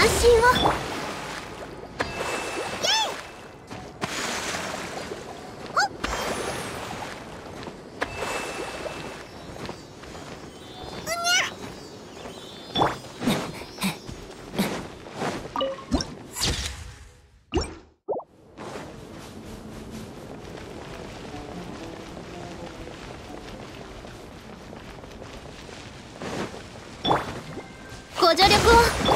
安心を ご助力を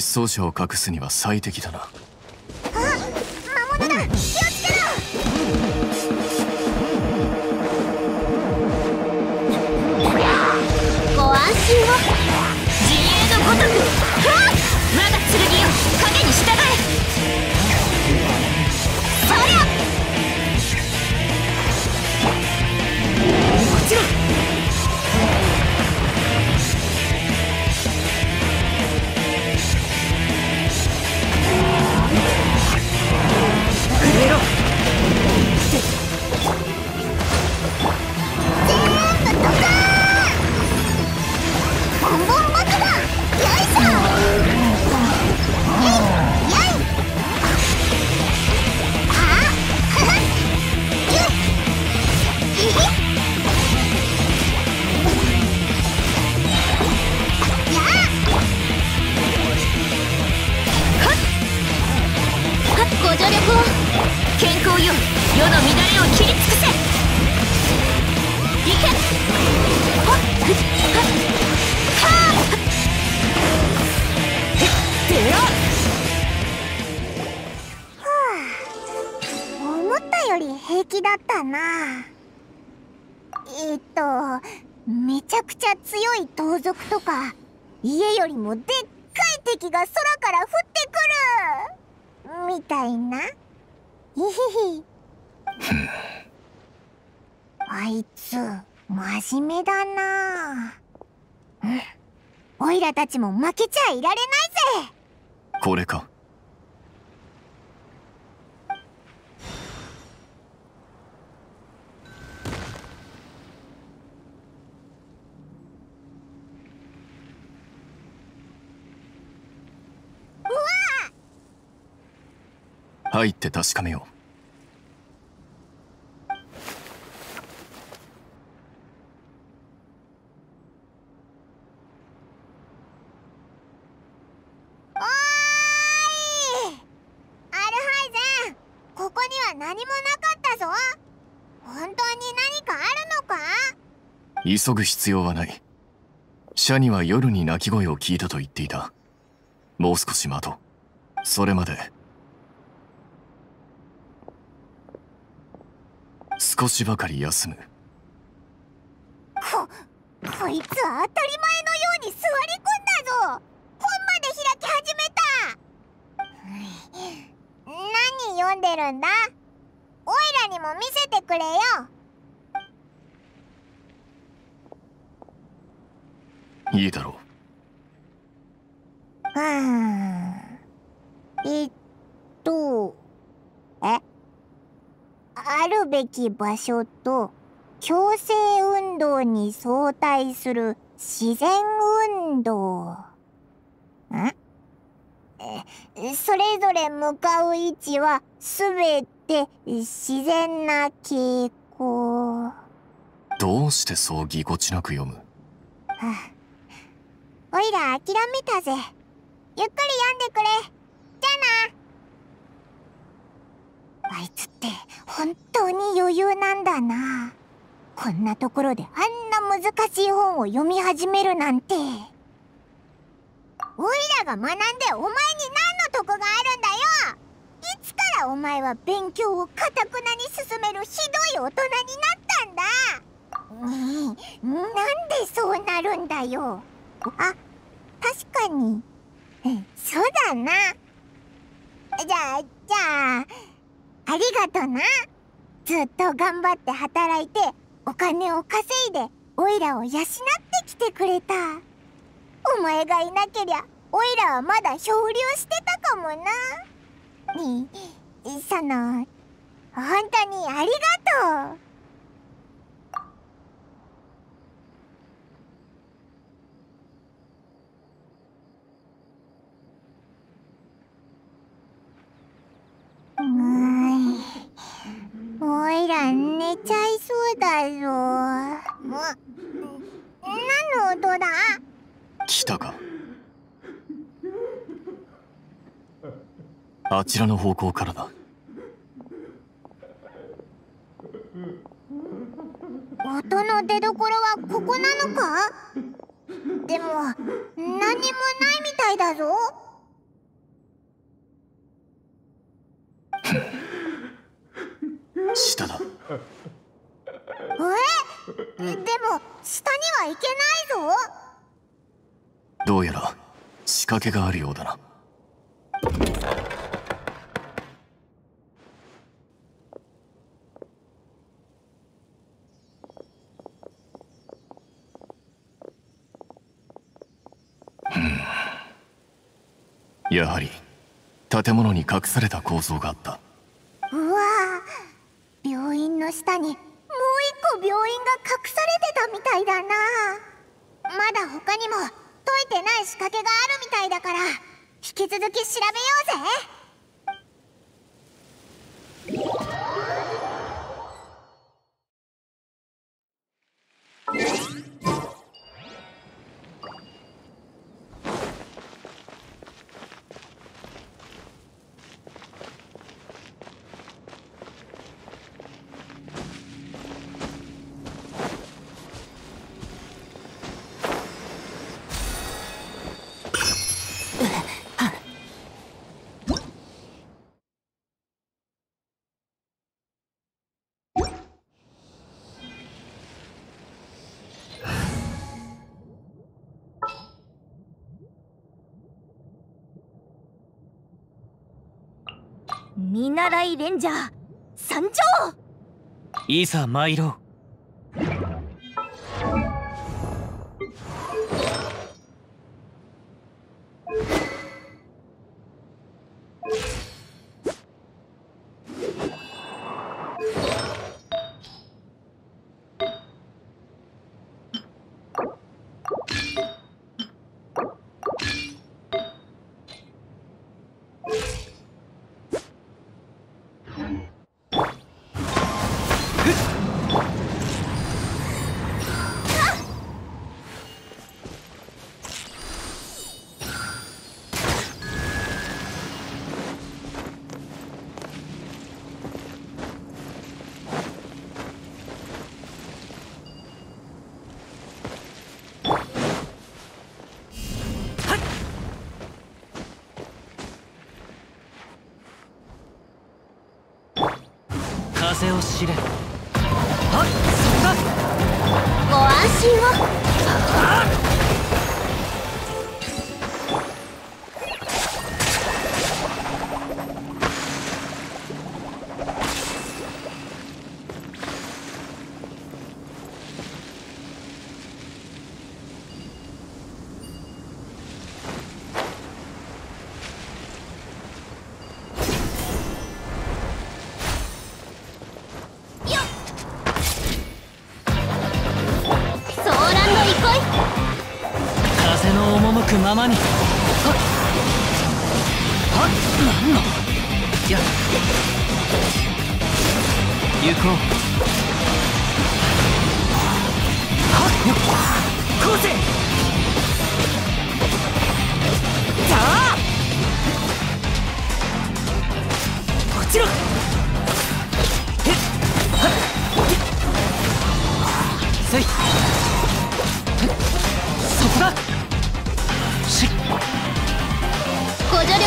失踪者を隠すには最適だなだったなえっとめちゃくちゃ強い盗賊とか家よりもでっかい敵が空から降ってくるみたいなイヒヒあいつ真面目だなうんオイラたちも負けちゃいられないぜこれか入って確かめようおい。アルハイゼン。ここには何もなかったぞ本当に何かあるのか急ぐ必要はないシャには夜に鳴き声を聞いたと言っていたもう少し待とうそれまで少しばかり休むこいつは当たり前のように座り込んだぞ本まで開き始めた何読んでるんだオイラにも見せてくれよいいだろうはあ、えっとえあるべき場所と共生運動に相対する自然運動んそれぞれ向かう位置はすべて自然な傾向どうしてそうぎこちなく読むおいら諦めたぜゆっくり読んでくれじゃあなあいつって本当に余裕なんだなこんなところであんな難しい本を読み始めるなんておいらが学んでお前に何の得があるんだよいつからお前は勉強をかたくなに進めるひどい大人になったんだねえなんでそうなるんだよあ確かにそうだなじゃあじゃあありがとなずっと頑張って働いてお金を稼いでオイラを養ってきてくれたお前がいなけりゃオイラはまだ漂流してたかもなにその本当にありがとうちゃいそうだよ。な、何の音だ来たか。あちらの方向からだ。音の出どころはここなのかでも、何にもないみたいだぞ。下だ。えでも下には行けないぞどうやら仕掛けがあるようだなやはり建物に隠された構造があった見習いレンジャー参上い参ろう風を知れご安心をくままにはっはっ何のや行こうはっよっこせさあ落ちろせい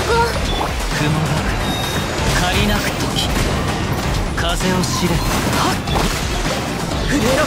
借りなく時風を知れ震えろ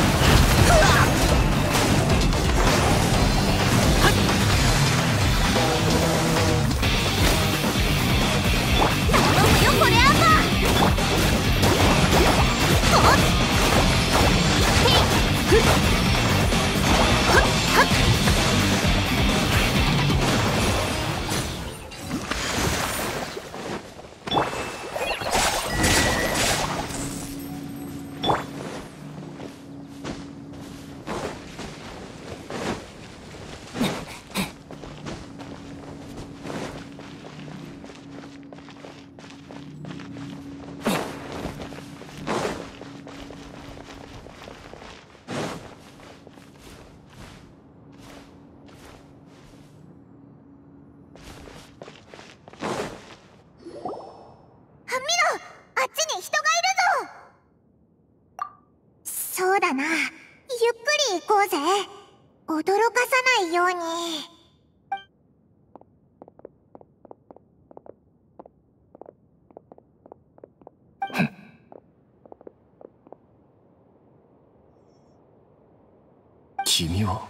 君は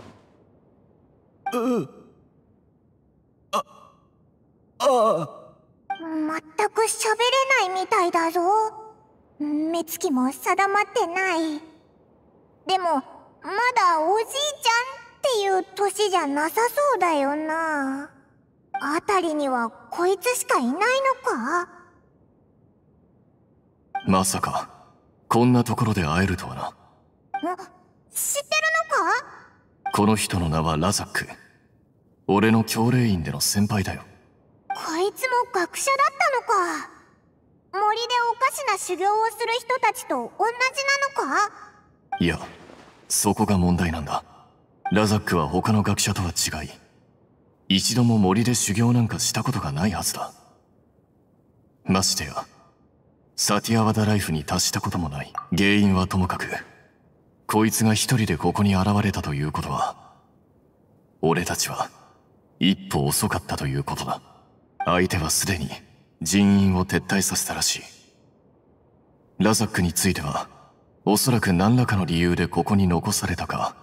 うああ全く喋れないみたいだぞ目つきも定まってないでもまだおじいちゃんっていう年じゃなさそうだよなあたりにはこいつしかいないのかまさかこんなところで会えるとはな。知ってるのかこの人の名はラザック俺の教令院での先輩だよこいつも学者だったのか森でおかしな修行をする人たちと同じなのかいやそこが問題なんだラザックは他の学者とは違い一度も森で修行なんかしたことがないはずだましてやサティアワダライフに達したこともない原因はともかくこいつが一人でここに現れたということは、俺たちは一歩遅かったということだ。相手はすでに人員を撤退させたらしい。ラザックについては、おそらく何らかの理由でここに残されたか、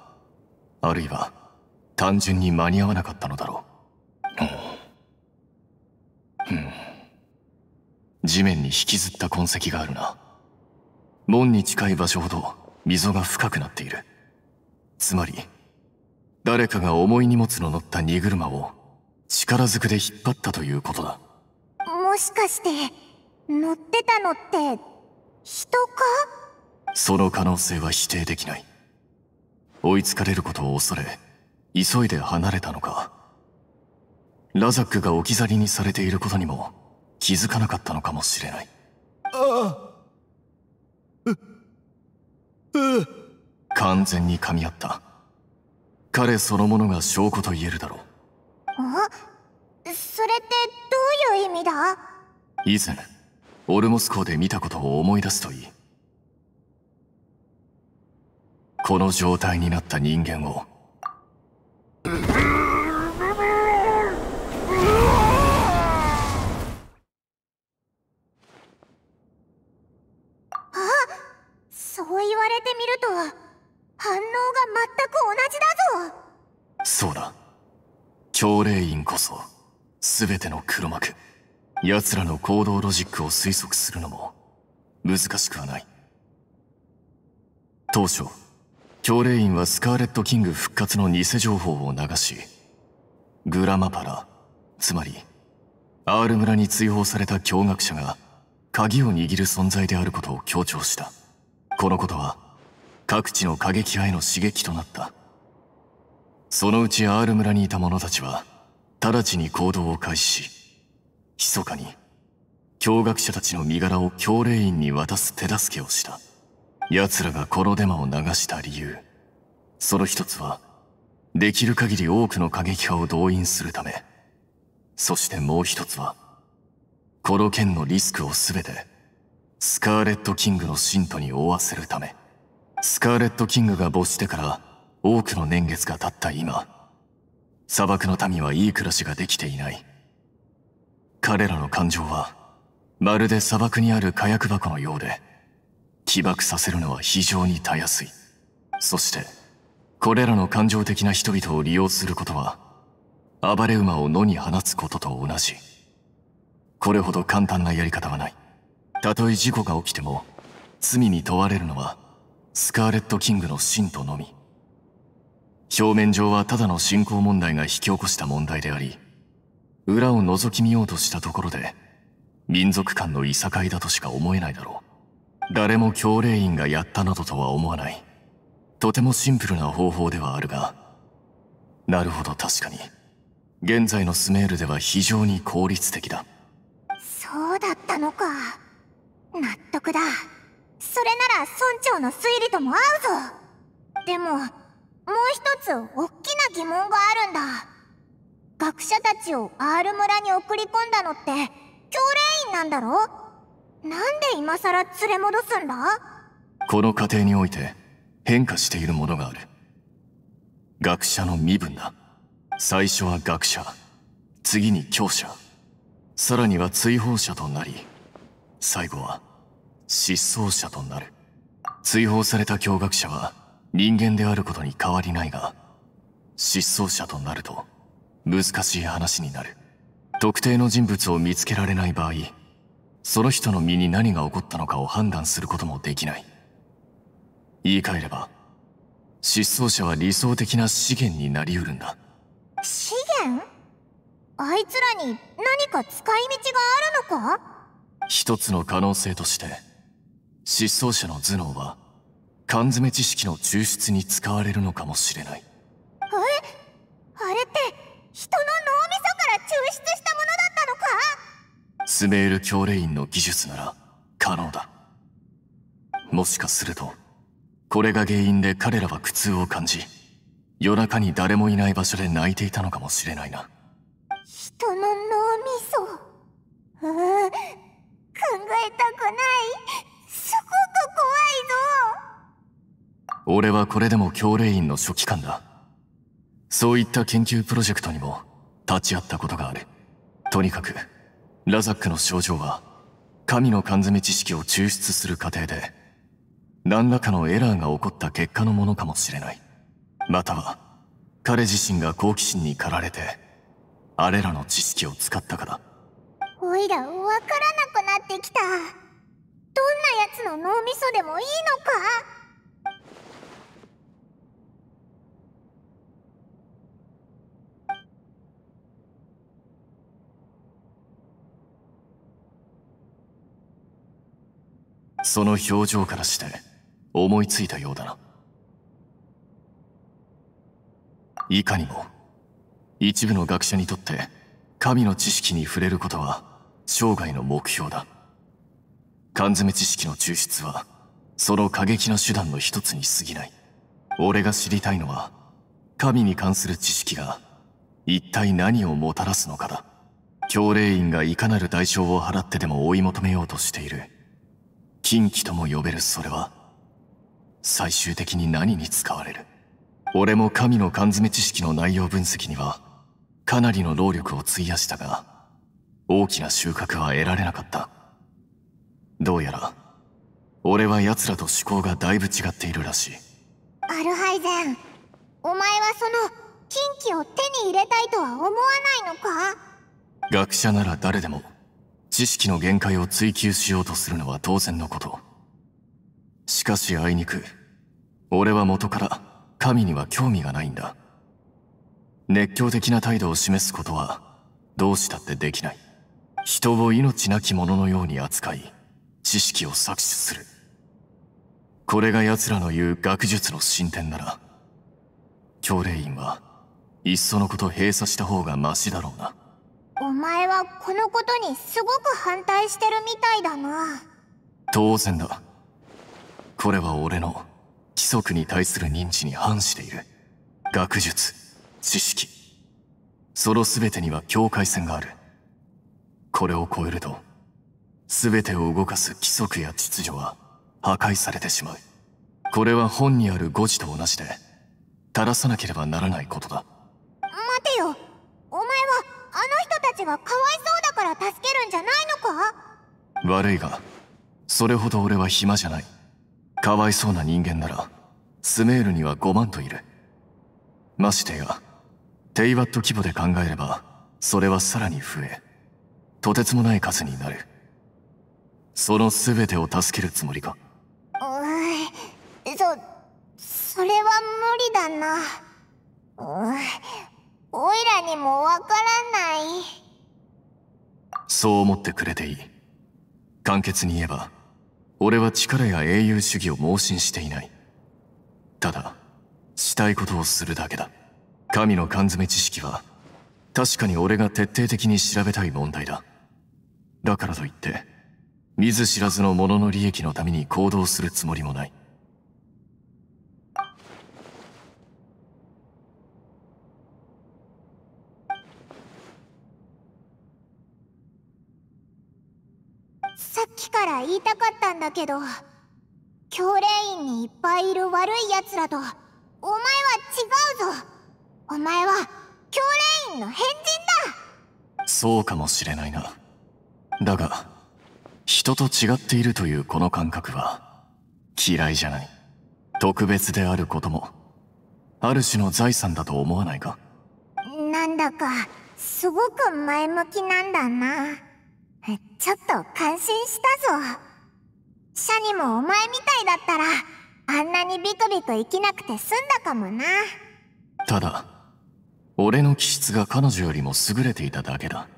あるいは単純に間に合わなかったのだろう。うん。地面に引きずった痕跡があるな。門に近い場所ほど溝が深くなっているつまり誰かが重い荷物の乗った荷車を力ずくで引っ張ったということだもしかして乗ってたのって人かその可能性は否定できない追いつかれることを恐れ急いで離れたのかラザックが置き去りにされていることにも気づかなかったのかもしれないああ完全に噛み合った彼そのものが証拠と言えるだろうあそれってどういう意味だ以前オルモス港で見たことを思い出すといいこの状態になった人間を奨励院こそ全ての黒幕奴らの行動ロジックを推測するのも難しくはない当初教令員はスカーレット・キング復活の偽情報を流しグラマパラつまりアール村に追放された驚愕者が鍵を握る存在であることを強調したこのことは各地の過激派への刺激となったそのうちアール村にいた者たちは、直ちに行動を開始し、密かに、驚学者たちの身柄を強霊院に渡す手助けをした。奴らがこのデマを流した理由。その一つは、できる限り多くの過激派を動員するため。そしてもう一つは、この件のリスクをすべて、スカーレット・キングの信徒に負わせるため。スカーレット・キングが没してから、多くの年月が経った今、砂漠の民はいい暮らしができていない。彼らの感情は、まるで砂漠にある火薬箱のようで、起爆させるのは非常にたやすい。そして、これらの感情的な人々を利用することは、暴れ馬を野に放つことと同じ。これほど簡単なやり方はない。たとえ事故が起きても、罪に問われるのは、スカーレット・キングの信徒のみ。表面上はただの信仰問題が引き起こした問題であり、裏を覗き見ようとしたところで、民族間のいさかいだとしか思えないだろう。誰も教令員がやったなどとは思わない。とてもシンプルな方法ではあるが、なるほど確かに。現在のスメールでは非常に効率的だ。そうだったのか。納得だ。それなら村長の推理とも合うぞ。でも、もう一つ大きな疑問があるんだ学者たちをアール村に送り込んだのって教練員なんだろなんで今さら連れ戻すんだこの過程において変化しているものがある学者の身分だ最初は学者次に強者さらには追放者となり最後は失踪者となる追放された教学者は人間であることに変わりないが、失踪者となると難しい話になる。特定の人物を見つけられない場合、その人の身に何が起こったのかを判断することもできない。言い換えれば、失踪者は理想的な資源になりうるんだ。資源あいつらに何か使い道があるのか一つの可能性として、失踪者の頭脳は、缶詰知識の抽出に使われるのかもしれないえあれって人の脳みそから抽出したものだったのかスメール教令院の技術なら可能だもしかするとこれが原因で彼らは苦痛を感じ夜中に誰もいない場所で泣いていたのかもしれないな人の脳みそうん考えたくない俺はこれでも教令院の書記官だ。そういった研究プロジェクトにも立ち会ったことがある。とにかく、ラザックの症状は、神の缶詰知識を抽出する過程で、何らかのエラーが起こった結果のものかもしれない。または、彼自身が好奇心に駆られて、あれらの知識を使ったから。おいら、わからなくなってきた。どんな奴の脳みそでもいいのかその表情からして思いついたようだないかにも一部の学者にとって神の知識に触れることは生涯の目標だ缶詰知識の抽出はその過激な手段の一つに過ぎない俺が知りたいのは神に関する知識が一体何をもたらすのかだ教霊員がいかなる代償を払ってでも追い求めようとしている禁忌とも呼べるそれは最終的に何に使われる俺も神の缶詰知識の内容分析にはかなりの労力を費やしたが大きな収穫は得られなかったどうやら俺は奴らと趣向がだいぶ違っているらしいアルハイゼンお前はその金忌を手に入れたいとは思わないのか学者なら誰でも知識の限界を追求しようとするのは当然のこと。しかしあいにく、俺は元から神には興味がないんだ。熱狂的な態度を示すことはどうしたってできない。人を命なき者のように扱い、知識を搾取する。これが奴らの言う学術の進展なら、教令院はいっそのこと閉鎖した方がマシだろうな。お前はこのことにすごく反対してるみたいだな当然だこれは俺の規則に対する認知に反している学術知識その全てには境界線があるこれを超えると全てを動かす規則や秩序は破壊されてしまうこれは本にある誤字と同じで正さなければならないことだちがかわいそうだから助けるんじゃないのか悪いがそれほど俺は暇じゃないかわいそうな人間ならスメールには5万といるましてやテイワット規模で考えればそれはさらに増えとてつもない数になるその全てを助けるつもりかそう思ってくれていい。簡潔に言えば、俺は力や英雄主義を盲信していない。ただ、したいことをするだけだ。神の缶詰知識は、確かに俺が徹底的に調べたい問題だ。だからといって、見ず知らずの者の利益のために行動するつもりもない。言いたかったんだけど教練院にいっぱいいる悪い奴らとお前は違うぞお前は教令院の変人だそうかもしれないなだが人と違っているというこの感覚は嫌いじゃない特別であることもある種の財産だと思わないかなんだかすごく前向きなんだなちょっと感心したぞシャニもお前みたいだったらあんなにビクビク生きなくて済んだかもなただ俺の気質が彼女よりも優れていただけだ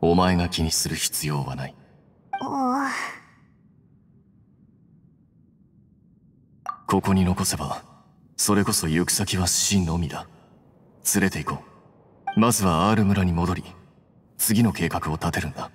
お前が気にする必要はないここに残せばそれこそ行く先は死のみだ連れて行こうまずはアール村に戻り次の計画を立てるんだ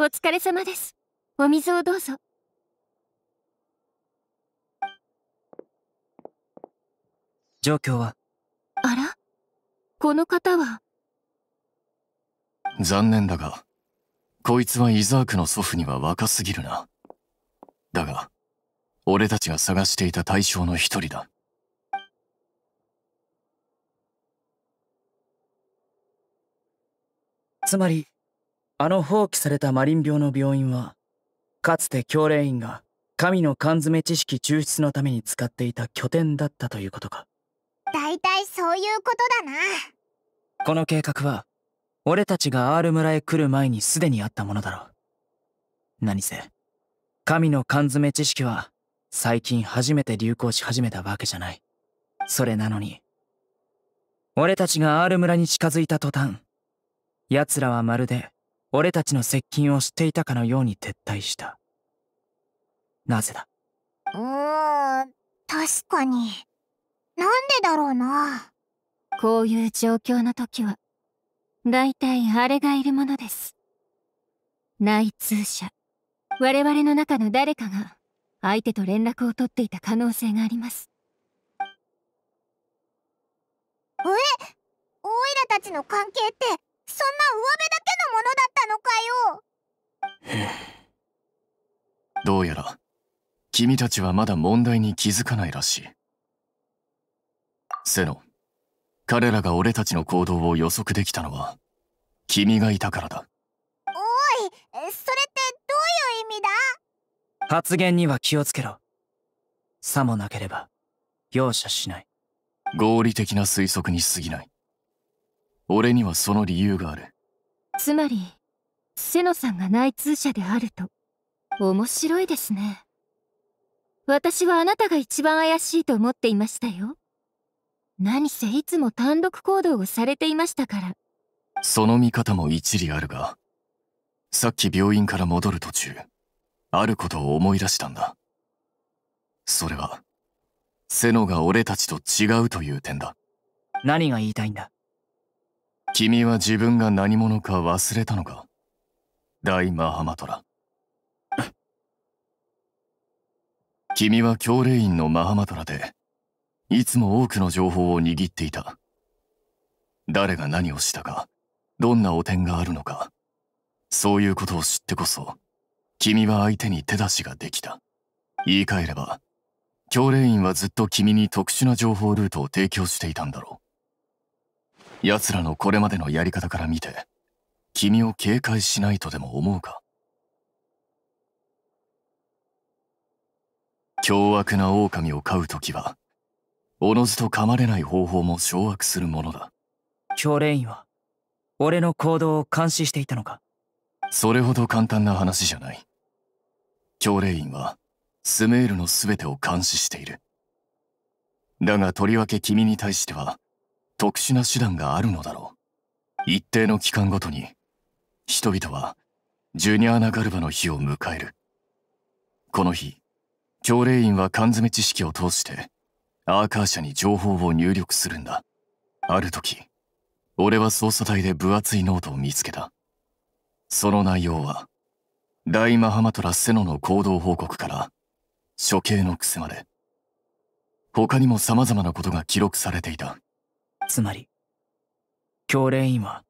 お疲れ様ですお水をどうぞ。状況はあらこの方は残念だが、こいつはイザークの祖父には若すぎるな。だが、俺たちが探していた対象の一人だ。つまり、あの放棄されたマリン病の病院は、かつて教令院が神の缶詰知識抽出のために使っていた拠点だったということか大体そういうことだなこの計画は俺たちが R 村へ来る前にすでにあったものだろう何せ神の缶詰知識は最近初めて流行し始めたわけじゃないそれなのに俺たちが R 村に近づいた途端奴らはまるで俺たちの接近を知っていたかのように撤退したなぜだうーん確かになんでだろうなこういう状況の時は大体あれがいるものです内通者我々の中の誰かが相手と連絡を取っていた可能性がありますえオイラたちの関係ってそんな上辺だけのものだったのかよどうやら君たちはまだ問題に気づかないらしい。セノ、彼らが俺たちの行動を予測できたのは、君がいたからだ。おい、それってどういう意味だ発言には気をつけろ。さもなければ、容赦しない。合理的な推測に過ぎない。俺にはその理由がある。つまり、セノさんが内通者であると、面白いですね。私はあなたが一番怪しいと思っていましたよ。何せいつも単独行動をされていましたから。その見方も一理あるが、さっき病院から戻る途中、あることを思い出したんだ。それは、セノが俺たちと違うという点だ。何が言いたいんだ君は自分が何者か忘れたのか大マハマトラ。君は教霊院のマハマトラで、いつも多くの情報を握っていた。誰が何をしたか、どんな汚点があるのか、そういうことを知ってこそ、君は相手に手出しができた。言い換えれば、教霊院はずっと君に特殊な情報ルートを提供していたんだろう。奴らのこれまでのやり方から見て、君を警戒しないとでも思うか凶悪な狼を飼う時はおのずと噛まれない方法も掌握するものだ教練員は俺の行動を監視していたのかそれほど簡単な話じゃない教令員はスメールの全てを監視しているだがとりわけ君に対しては特殊な手段があるのだろう一定の期間ごとに人々はジュニアーナ・ガルバの日を迎えるこの日教令員は缶詰知識を通してアーカー社に情報を入力するんだある時俺は捜査隊で分厚いノートを見つけたその内容は大マハマトラセノの行動報告から処刑の癖まで他にも様々なことが記録されていたつまり教令員は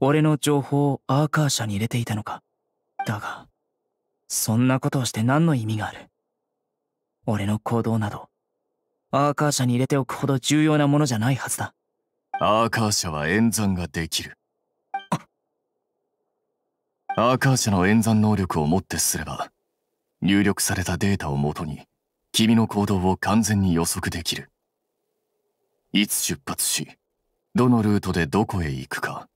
俺の情報をアーカー社に入れていたのかだがそんなことをして何の意味がある俺の行動など、アーカー社に入れておくほど重要なものじゃないはずだ。アーカー社は演算ができる。アーカー社の演算能力をもってすれば、入力されたデータをもとに、君の行動を完全に予測できる。いつ出発し、どのルートでどこへ行くか、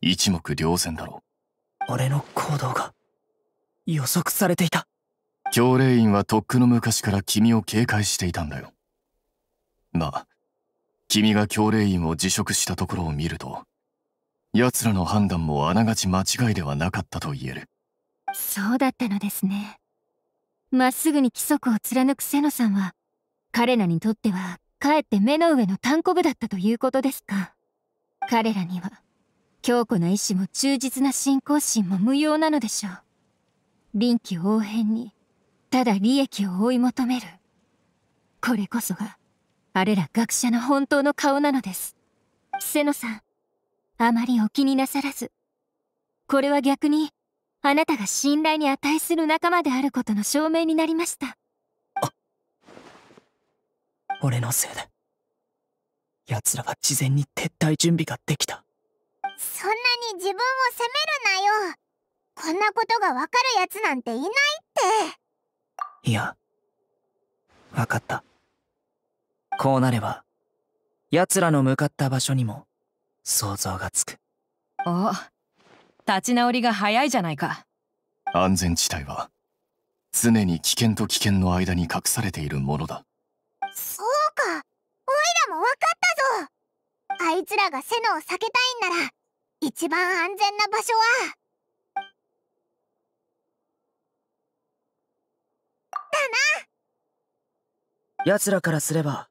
一目瞭然だろう。俺の行動が予測されていた。教令員はとっくの昔から君を警戒していたんだよ。まあ、君が教令員を辞職したところを見ると、奴らの判断もあながち間違いではなかったと言える。そうだったのですね。まっすぐに規則を貫く瀬野さんは、彼らにとっては、かえって目の上の単行部だったということですか。彼らには、強固な意志も忠実な信仰心も無用なのでしょう。臨機応変に、ただ利益を追い求めるこれこそがあれら学者の本当の顔なのです瀬野さんあまりお気になさらずこれは逆にあなたが信頼に値する仲間であることの証明になりましたあ俺のせいで奴らは事前に撤退準備ができたそんなに自分を責めるなよこんなことがわかるやつなんていないっていや、わかった。こうなれば、奴らの向かった場所にも想像がつく。お立ち直りが早いじゃないか。安全地帯は、常に危険と危険の間に隠されているものだ。そうか、おいらもわかったぞあいつらがセノを避けたいんなら、一番安全な場所は、な奴らからすれば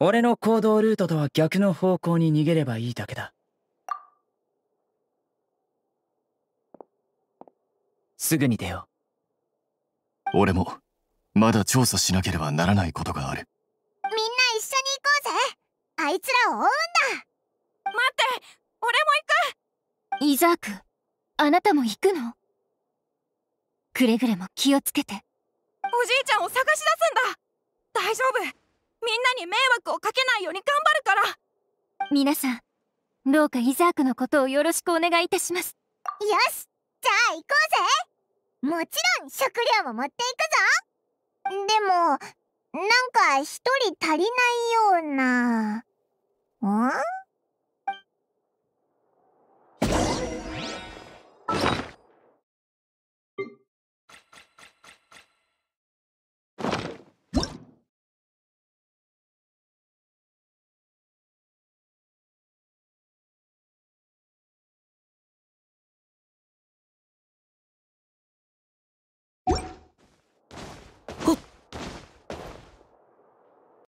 俺の行動ルートとは逆の方向に逃げればいいだけだすぐに出よう俺もまだ調査しなければならないことがあるみんな一緒に行こうぜあいつらを追うんだ待って俺も行くイザークあなたも行くのくれぐれも気をつけておじいちゃんを探し出すんだ大丈夫みんなに迷惑をかけないように頑張るから皆さんどうかイザークのことをよろしくお願いいたしますよしじゃあ行こうぜもちろん食料も持っていくぞでもなんか一人足りないようなうん